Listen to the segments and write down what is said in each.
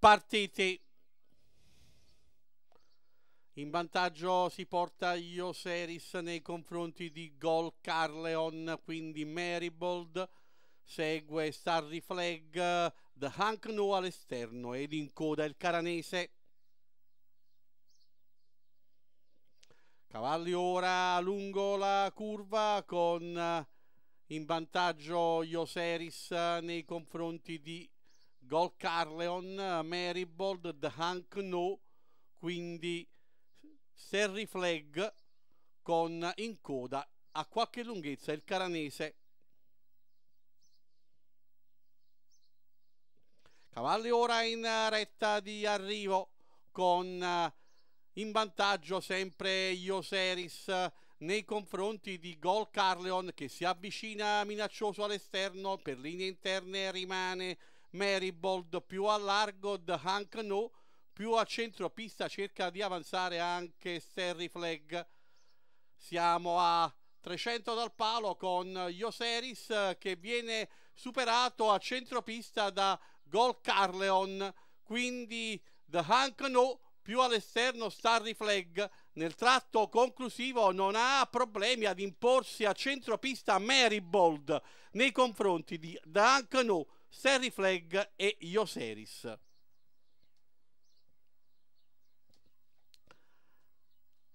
partite in vantaggio si porta Ioseris nei confronti di Gol Carleon, quindi Maribold segue Starry Flag, The Hankno all'esterno ed in coda il Caranese. Cavalli ora lungo la curva con eh, in vantaggio Ioseris eh, nei confronti di Gol Carleon, eh, Maribold, The Hank No, quindi Serry Flag con eh, in coda a qualche lunghezza il caranese. Cavalli ora in eh, retta di arrivo con in vantaggio sempre Ioseris nei confronti di Gol Carleon che si avvicina minaccioso all'esterno, per linee interne rimane Maribold, più a largo The Hank No, più a centro pista cerca di avanzare anche Sterry Flag. Siamo a 300 dal palo con Ioseris che viene superato a centro pista da Gol Carleon, quindi The Hank No più all'esterno Starry Flag nel tratto conclusivo non ha problemi ad imporsi a centro pista Maribold nei confronti di The Duncan No Serri Flag e Ioseris.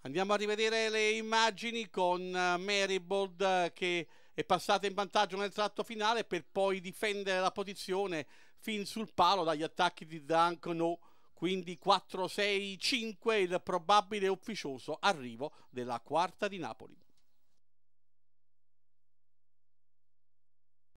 Andiamo a rivedere le immagini con eh, Maribold eh, che è passata in vantaggio nel tratto finale per poi difendere la posizione fin sul palo dagli attacchi di Duncan quindi 4-6-5 il probabile ufficioso arrivo della quarta di Napoli.